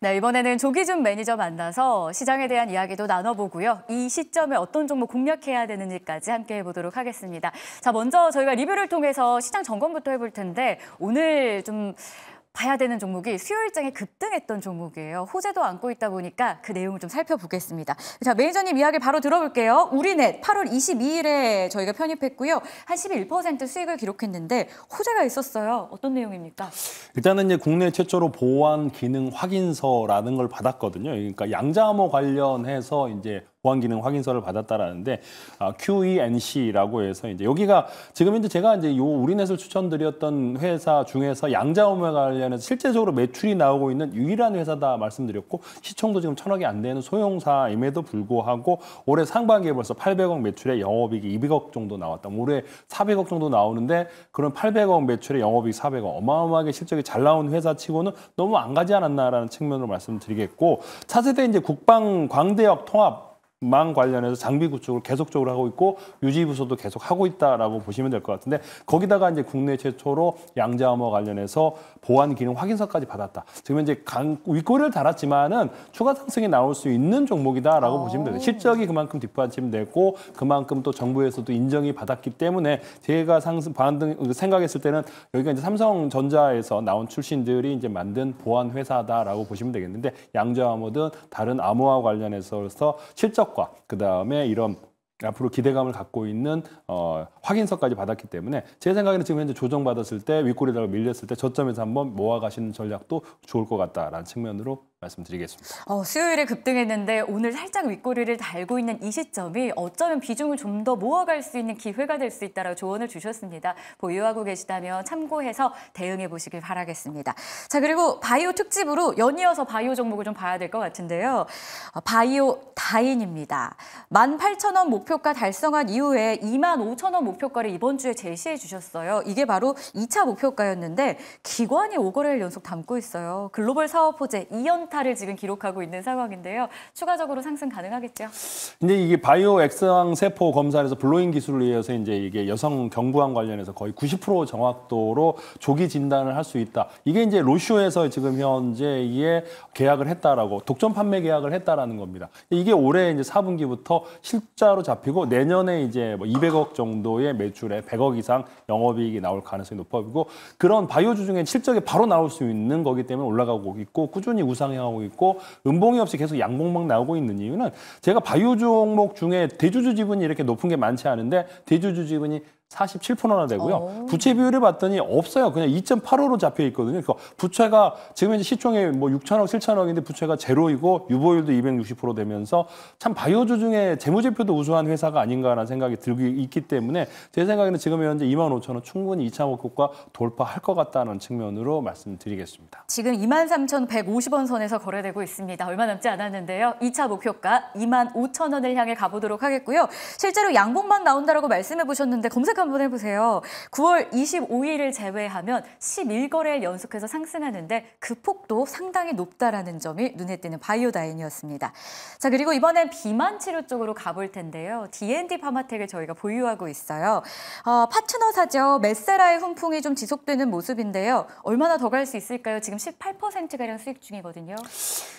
네, 이번에는 조기준 매니저 만나서 시장에 대한 이야기도 나눠보고요. 이 시점에 어떤 종목 공략해야 되는지까지 함께 해보도록 하겠습니다. 자, 먼저 저희가 리뷰를 통해서 시장 점검부터 해볼 텐데 오늘 좀 봐야 되는 종목이 수요일 장에 급등했던 종목이에요. 호재도 안고 있다 보니까 그 내용을 좀 살펴보겠습니다. 자, 매니저님 이야기 바로 들어볼게요. 우리넷 8월 22일에 저희가 편입했고요. 한 11% 수익을 기록했는데 호재가 있었어요. 어떤 내용입니까? 일단은 이제 국내 최초로 보안 기능 확인서라는 걸 받았거든요. 그러니까 양자암호 관련해서 이제 보안 기능 확인서를 받았다라는데 아, QENC라고 해서 이제 여기가 지금 이제 제가 이제 요 우리넷을 추천드렸던 회사 중에서 양자음에 관련해서 실제적으로 매출이 나오고 있는 유일한 회사다 말씀드렸고 시총도 지금 천억이 안 되는 소형사임에도 불구하고 올해 상반기에 벌써 800억 매출에 영업이익이 200억 정도 나왔다. 뭐 올해 400억 정도 나오는데 그런 800억 매출에 영업이익 400억 어마어마하게 실적이 잘 나온 회사치고는 너무 안 가지 않았나라는 측면으로 말씀드리겠고 차세대 이제 국방 광대역 통합 망 관련해서 장비 구축을 계속적으로 하고 있고 유지 부서도 계속 하고 있다라고 보시면 될 것 같은데 거기다가 이제 국내 최초로 양자암호 관련해서 보안 기능 확인서까지 받았다. 지금 이제 강, 윗골을 달았지만은 추가 상승이 나올 수 있는 종목이다라고 오. 보시면 돼요. 아. 실적이 그만큼 뒷받침되고 그만큼 또 정부에서도 인정이 받았기 때문에 제가 상승 반등 생각했을 때는 여기가 이제 삼성전자에서 나온 출신들이 이제 만든 보안 회사다라고 보시면 되겠는데 양자암호든 다른 암호와 관련해서 실적 실적과 그 다음에 이런 앞으로 기대감을 갖고 있는 어, 확인서까지 받았기 때문에 제 생각에는 지금 현재 조정받았을 때 윗꼬리다가 밀렸을 때 저점에서 한번 모아가시는 전략도 좋을 것 같다라는 측면으로 말씀드리겠습니다. 어, 수요일에 급등했는데 오늘 살짝 윗꼬리를 달고 있는 이 시점이 어쩌면 비중을 좀 더 모아갈 수 있는 기회가 될 수있다고 조언을 주셨습니다. 보유하고 계시다면 참고해서 대응해 보시길 바라겠습니다. 자 그리고 바이오 특집으로 연이어서 바이오 종목을 좀 봐야 될 것 같은데요. 어, 바이오 다인입니다. 18,000원 목표가 달성한 이후에 25,000원 목표가를 이번 주에 제시해 주셨어요. 이게 바로 2차 목표가였는데 기관이 5거래를 연속 담고 있어요. 글로벌 사업 호재 2연 3타를 지금 기록하고 있는 상황인데요. 추가적으로 상승 가능하겠죠? 근데 이게 바이오 엑스왕 세포 검사에서 블로잉 기술을 이어서 이제 이게 여성 경부암 관련해서 거의 90% 정확도로 조기 진단을 할 수 있다. 이게 이제 로쇼에서 지금 현재에 계약을 했다라고 독점 판매 계약을 했다라는 겁니다. 이게 올해 이제 4분기부터 실자로 잡히고 내년에 이제 뭐 200억 정도의 매출에 100억 이상 영업이익이 나올 가능성이 높아 지고 그런 바이오주 중에 실적이 바로 나올 수 있는 거기 때문에 올라가고 있고 꾸준히 우상향 반영하고 있고 음봉이 없이 계속 양봉만 나오고 있는 이유는 제가 바이오 종목 중에 대주주 지분이 이렇게 높은 게 많지 않은데 대주주 지분이 47%나 되고요. 오. 어. 부채 비율을 봤더니 없어요. 그냥 2.85로 잡혀 있거든요. 그러니까 부채가 지금 현재 시총이 뭐 6천억, 7천억인데 부채가 제로이고 유보율도 260% 되면서 참 바이오주 중에 재무제표도 우수한 회사가 아닌가라는 생각이 들기 있기 때문에 제 생각에는 지금 현재 2만 5천 원 충분히 2차 목표가 돌파할 것 같다는 측면으로 말씀드리겠습니다. 지금 2만 3,150원 선에서 거래되고 있습니다. 얼마 남지 않았는데요. 2차 목표가 2만 5천 원을 향해 가보도록 하겠고요. 실제로 양봉만 나온다라고 말씀해 보셨는데 검색하면 한번 해보세요. 9월 25일을 제외하면 11거래일 연속해서 상승하는데 그 폭도 상당히 높다라는 점이 눈에 띄는 바이오다인이었습니다. 자 그리고 이번엔 비만 치료 쪽으로 가볼 텐데요. D&D 파마텍을 저희가 보유하고 있어요. 어, 파트너사죠. 메세라의 훈풍이 좀 지속되는 모습인데요. 얼마나 더 갈 수 있을까요? 지금 18%가량 수익 중이거든요.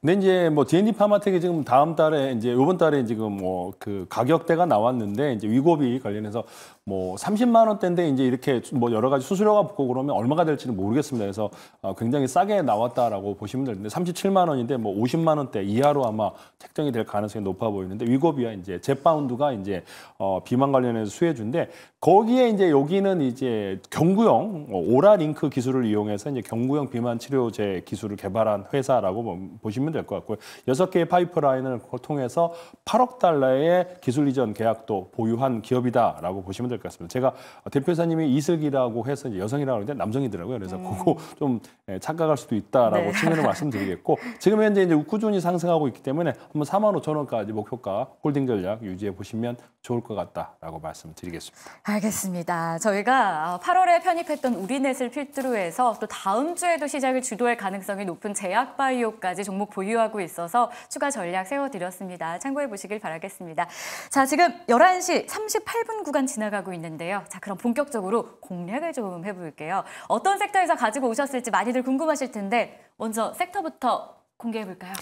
근데 이제 뭐 D&D 파마텍이 지금 다음 달에 이제 이번 달에 지금 뭐 그 가격대가 나왔는데 이제 위고비 관련해서 뭐 30만 원대인데 이제 이렇게 뭐 여러 가지 수수료가 붙고 그러면 얼마가 될지는 모르겠습니다. 그래서 아, 굉장히 싸게 나왔다라고 보시면 되는데 37만 원인데 뭐 50만 원대 이하로 아마 책정이 될 가능성이 높아 보이는데 위고비와 이제 제파운드가 이제 어 비만 관련해서 수혜주인데 거기에 이제 여기는 이제 경구용 어, 오라링크 기술을 이용해서 이제 경구용 비만 치료제 기술을 개발한 회사라고 보시면 보면 될것 같고요. 여섯 개의 파이프라인을 통해서 8억 달러의 기술 이전 계약도 보유한 기업이다라고 보시면 될 것 같습니다. 제가 대표사님이 이슬기라고 해서 여성이라고 하는데 남성이더라고요. 그래서 음. 그거 좀 예, 착각할 수도 있다라고 네. 측면을 말씀드리겠고 지금 현재 이제 꾸준히 상승하고 있기 때문에 한번 4만 5천 원까지 목표가 홀딩 전략 유지해 보시면 좋을 것 같다라고 말씀드리겠습니다. 알겠습니다. 저희가 8월에 어, 편입했던 우리넷을 필두로 해서 또 다음 주에도 시장을 주도할 가능성이 높은 제약바이오까지 종목 보유하고 있어서 추가 전략 세워드렸습니다. 참고해 보시길 바라겠습니다. 자, 지금 11시 38분 구간 지나가고 있는데요. 자, 그럼 본격적으로 공략을 좀 해볼게요. 어떤 섹터에서 가지고 오셨을지 많이들 궁금하실 텐데 먼저 섹터부터 공개해 볼까요?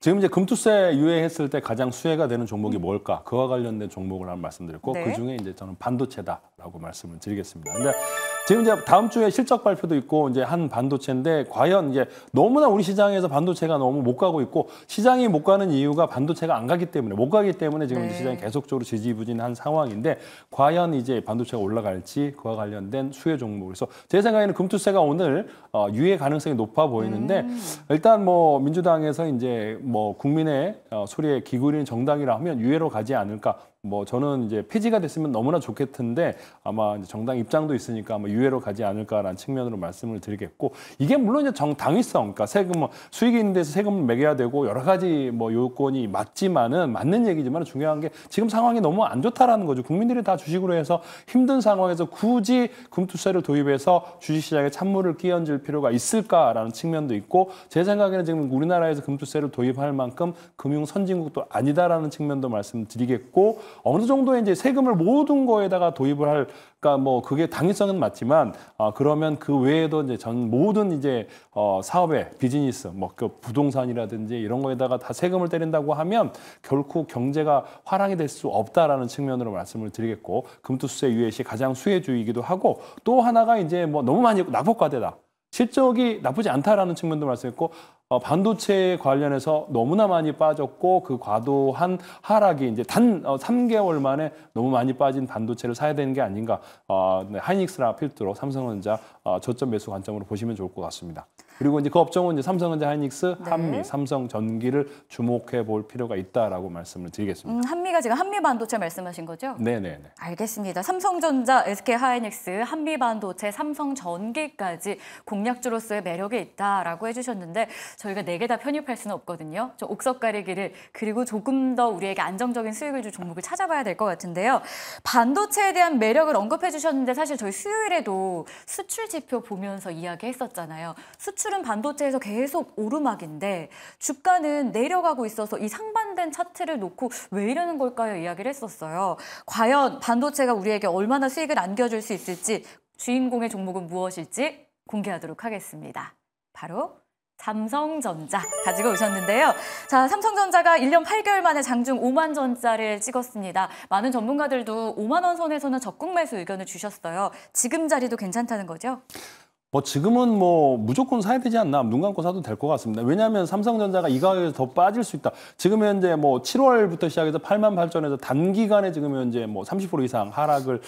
지금 이제 금투세 유예했을 때 가장 수혜가 되는 종목이 음. 뭘까? 그와 관련된 종목을 한번 말씀드렸고 네. 그 중에 이제 저는 반도체다 라고 말씀을 드리겠습니다. 근데 지금 이제 다음 주에 실적 발표도 있고 이제 한 반도체인데 과연 이제 너무나 우리 시장에서 반도체가 너무 못 가고 있고 시장이 못 가는 이유가 반도체가 안 가기 때문에 못 가기 때문에 지금 네. 시장이 계속적으로 지지부진한 상황인데 과연 이제 반도체가 올라갈지 그와 관련된 수혜 종목 그래서 제 생각에는 금투세가 오늘 어, 유예 가능성이 높아 보이는데 음. 일단 뭐 민주당에서 이제 뭐 국민의 어, 소리에 기울이는 정당이라 하면 유예로 가지 않을까 뭐 저는 이제 폐지가 됐으면 너무나 좋겠는데 아마 정당 입장도 있으니까 아마 유예로 가지 않을까라는 측면으로 말씀을 드리겠고 이게 물론 이제 정당위성, 그러니까 세금 뭐 수익이 있는 데서 세금을 매겨야 되고 여러 가지 뭐 요건이 맞지만은 맞는 얘기지만 중요한 게 지금 상황이 너무 안 좋다라는 거죠. 국민들이 다 주식으로 해서 힘든 상황에서 굳이 금투세를 도입해서 주식시장에 찬물을 끼얹을 필요가 있을까라는 측면도 있고 제 생각에는 지금 우리나라에서 금투세를 도입할 만큼 금융 선진국도 아니다라는 측면도 말씀드리겠고. 어느 정도의 이제 세금을 모든 거에다가 도입을 할까뭐 그러니까 그게 당위성은 맞지만 어, 그러면 그 외에도 이제 전 모든 이제 어, 사업에 비즈니스 뭐 그 부동산이라든지 이런 거에다가 다 세금을 때린다고 하면 결코 경제가 화랑이 될 수 없다라는 측면으로 말씀을 드리겠고 금투세 유예시 가장 수혜주의이기도 하고 또 하나가 이제 뭐 너무 많이 낙폭과대다. 실적이 나쁘지 않다라는 측면도 말씀했고 어, 반도체 관련해서 너무나 많이 빠졌고 그 과도한 하락이 이제 단 3개월 어, 만에 너무 많이 빠진 반도체를 사야 되는 게 아닌가. 어, 네, 하이닉스나 필두로 삼성전자 저점 매수 관점으로 보시면 좋을 것 같습니다. 그리고 이제 그 업종은 이제 삼성전자, 하이닉스, 네. 한미, 삼성전기를 주목해 볼 필요가 있다라고 말씀을 드리겠습니다. 음, 한미가 지금 한미 반도체 말씀하신 거죠? 네, 네. 알겠습니다. 삼성전자, SK 하이닉스, 한미 반도체, 삼성전기까지 공략주로서의 매력이 있다라고 해주셨는데 저희가 네 개 다 편입할 수는 없거든요. 저 옥석 가리기를 그리고 조금 더 우리에게 안정적인 수익을 줄 종목을 찾아봐야 될 것 같은데요. 반도체에 대한 매력을 언급해 주셨는데 사실 저희 수요일에도 수출 지표 보면서 이야기했었잖아요. 수출 수출은 반도체에서 계속 오르막인데 주가는 내려가고 있어서 이 상반된 차트를 놓고 왜 이러는 걸까요? 이야기를 했었어요. 과연 반도체가 우리에게 얼마나 수익을 안겨줄 수 있을지 주인공의 종목은 무엇일지 공개하도록 하겠습니다. 바로 삼성전자 가지고 오셨는데요. 자, 삼성전자가 1년 8개월 만에 장중 5만 전자를 찍었습니다. 많은 전문가들도 5만 원 선에서는 적극 매수 의견을 주셨어요. 지금 자리도 괜찮다는 거죠? 뭐 지금은 뭐 무조건 사야 되지 않나 눈 감고 사도 될 것 같습니다. 왜냐하면 삼성전자가 이 가격에서 더 빠질 수 있다. 지금 현재 뭐 7월부터 시작해서 8만 8천에서 단기간에 지금 현재 뭐 30% 이상 하락을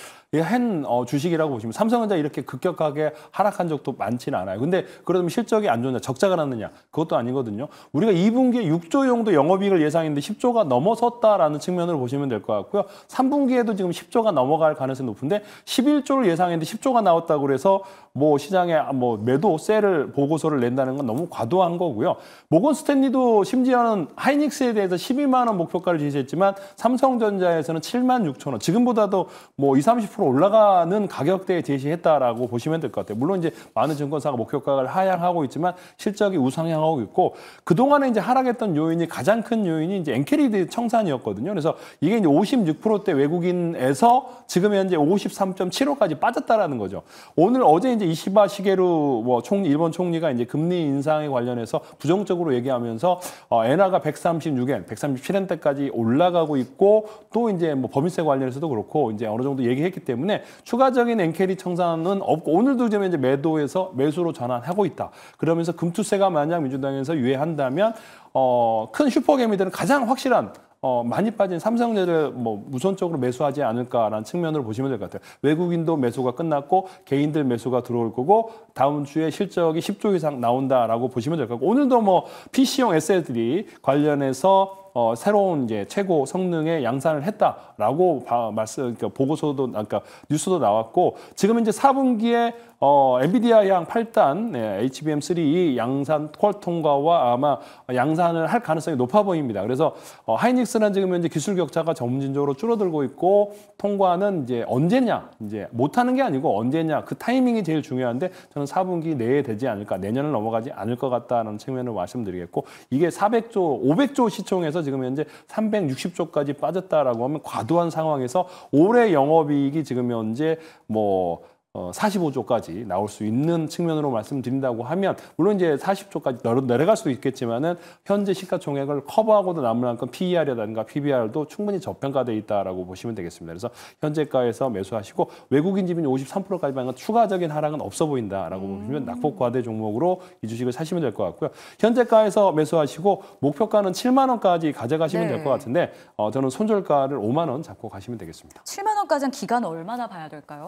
한 어, 주식이라고 보시면 삼성전자 이렇게 급격하게 하락한 적도 많지는 않아요. 근데 그러면 실적이 안 좋냐 적자가 났느냐 그것도 아니거든요. 우리가 2분기에 6조 정도 영업이익을 예상했는데 10조가 넘어섰다라는 측면으로 보시면 될 것 같고요. 3분기에도 지금 10조가 넘어갈 가능성이 높은데 11조를 예상했는데 10조가 나왔다고 그래서 뭐 시장에 시장에 뭐 매도 셀을 보고서를 낸다는 건 너무 과도한 거고요. 모건 스탠리도 심지어는 하이닉스에 대해서 12만 원 목표가를 제시했지만 삼성전자에서는 7만 6천 원 지금보다도 뭐 20, 30% 올라가는 가격대에 제시했다라고 보시면 될 것 같아요. 물론 이제 많은 증권사가 목표가를 하향하고 있지만 실적이 우상향하고 있고 그 동안에 이제 하락했던 요인이 가장 큰 요인이 이제 엔캐리드 청산이었거든요. 그래서 이게 이제 56%대 외국인에서 지금 현재 53.75까지 빠졌다라는 거죠. 오늘 어제 이제 이시바 시 시계로 뭐 총, 일본 총리가 이제 금리 인상에 관련해서 부정적으로 얘기하면서 어, 엔화가 136엔, 137엔 대까지 올라가고 있고 또 이제 뭐 법인세 관련해서도 그렇고 이제 어느 정도 얘기했기 때문에 추가적인 엔캐리 청산은 없고 오늘도 지금 이제 매도에서 매수로 전환하고 있다. 그러면서 금투세가 만약 민주당에서 유예한다면 어, 큰 슈퍼개미들은 가장 확실한 어, 많이 빠진 삼성전자를 뭐 우선적으로 매수하지 않을까라는 측면으로 보시면 될 것 같아요. 외국인도 매수가 끝났고 개인들 매수가 들어올 거고 다음 주에 실적이 10조 이상 나온다라고 보시면 될 것같고 오늘도 뭐 PC용 SSD 관련해서 어, 새로운 이제 최고 성능의 양산을 했다라고 말씀, 그러니까 보고서도, 아까 그러니까 뉴스도 나왔고, 지금 이제 4분기에 어, 엔비디아 양 8단 예, HBM3 양산 콜 통과와 아마 양산을 할 가능성이 높아 보입니다. 그래서 어, 하이닉스는 지금 현재 기술 격차가 점진적으로 줄어들고 있고 통과는 이제 언제냐 이제 못하는 게 아니고 언제냐 그 타이밍이 제일 중요한데 저는 4분기 내에 되지 않을까 내년을 넘어가지 않을 것 같다는 측면을 말씀드리겠고 이게 400조 500조 시총에서 지금 현재 360조까지 빠졌다라고 하면 과도한 상황에서 올해 영업이익이 지금 현재 뭐 어, 45조까지 나올 수 있는 측면으로 말씀드린다고 하면 물론 이제 40조까지 내려갈 수도 있겠지만은 현재 시가총액을 커버하고도 남을 만큼 PER이라든가 PBR도 충분히 저평가돼 있다라고 보시면 되겠습니다. 그래서 현재가에서 매수하시고 외국인 지분이 53%까지만 추가적인 하락은 없어 보인다라고 음. 보시면 낙폭과대 종목으로 이 주식을 사시면 될 것 같고요. 현재가에서 매수하시고 목표가는 7만 원까지 가져가시면 네. 될것 같은데 어, 저는 손절가를 5만 원 잡고 가시면 되겠습니다. 7만 원까지는 기간 얼마나 봐야 될까요?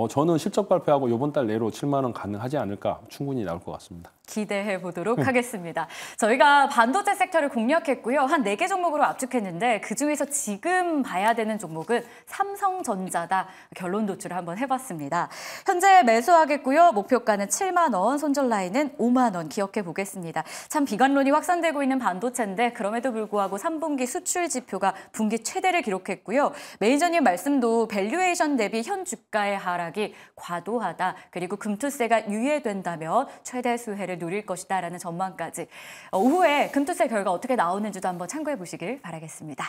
뭐 저는 실적 발표하고 이번 달 내로 7만 원 가능하지 않을까 충분히 나올 것 같습니다. 기대해 보도록 음. 하겠습니다. 저희가 반도체 섹터를 공략했고요. 한 네 개 종목으로 압축했는데 그중에서 지금 봐야 되는 종목은 삼성전자다. 결론 도출을 한번 해봤습니다. 현재 매수하겠고요. 목표가는 7만 원, 손절 라인은 5만 원 기억해 보겠습니다. 참 비관론이 확산되고 있는 반도체인데 그럼에도 불구하고 3분기 수출 지표가 분기 최대를 기록했고요. 매니저님 말씀도 밸류에이션 대비 현 주가의 하락 공약이 과도하다. 그리고 금투세가 유예된다면 최대 수혜를 누릴 것이다 라는 전망까지 어, 오후에 금투세 결과 어떻게 나오는지도 한번 참고해 보시길 바라겠습니다.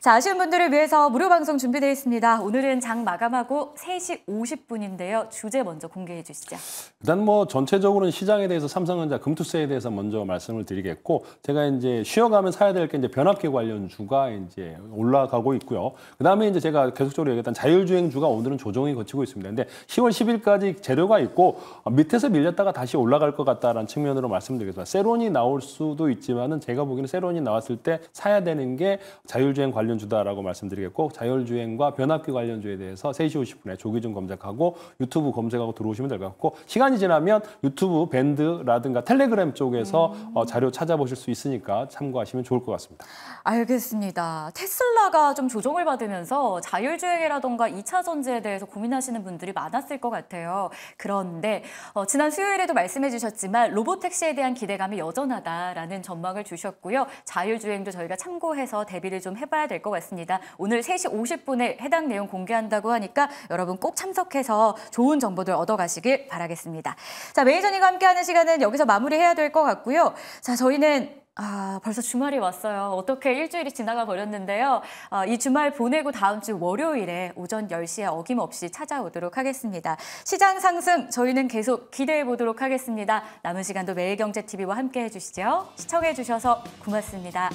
자, 아쉬운 분들을 위해서 무료 방송 준비되어 있습니다. 오늘은 장 마감하고 3시 50분인데요. 주제 먼저 공개해 주시죠. 일단 뭐 전체적으로는 시장에 대해서 삼성전자 금투세에 대해서 먼저 말씀을 드리겠고 제가 이제 쉬어가면 사야 될 게 이제 변압기 관련주가 이제 올라가고 있고요. 그다음에 이제 제가 계속적으로 얘기했던 자율주행주가 오늘은 조정이 거치고 있습니다. 있는데 10월 10일까지 재료가 있고 밑에서 밀렸다가 다시 올라갈 것 같다라는 측면으로 말씀드리겠습니다. 세론이 나올 수도 있지만은 제가 보기에는 세론이 나왔을 때 사야 되는 게 자율주행 관련주다라고 말씀드리겠고 자율주행과 변압기 관련주에 대해서 3시 50분에 조기준 검색하고 유튜브 검색하고 들어오시면 될 것 같고 시간이 지나면 유튜브 밴드라든가 텔레그램 쪽에서 음. 어, 자료 찾아보실 수 있으니까 참고하시면 좋을 것 같습니다. 알겠습니다. 테슬라가 좀 조정을 받으면서 자율주행이라던가 2차 전지에 대해서 고민하시는 분들 분들이 많았을 것 같아요. 그런데 어, 지난 수요일에도 말씀해 주셨지만 로봇 택시에 대한 기대감이 여전하다라는 전망을 주셨고요. 자율주행도 저희가 참고해서 대비를 좀 해봐야 될 것 같습니다. 오늘 3시 50분에 해당 내용 공개한다고 하니까 여러분 꼭 참석해서 좋은 정보들 얻어가시길 바라겠습니다. 자, 매니저님과 함께하는 시간은 여기서 마무리해야 될 것 같고요. 자, 저희는 아, 벌써 주말이 왔어요. 어떻게 일주일이 지나가 버렸는데요. 아, 이 주말 보내고 다음 주 월요일에 오전 10시에 어김없이 찾아오도록 하겠습니다. 시장 상승 저희는 계속 기대해 보도록 하겠습니다. 남은 시간도 매일경제TV와 함께 해주시죠. 시청해 주셔서 고맙습니다.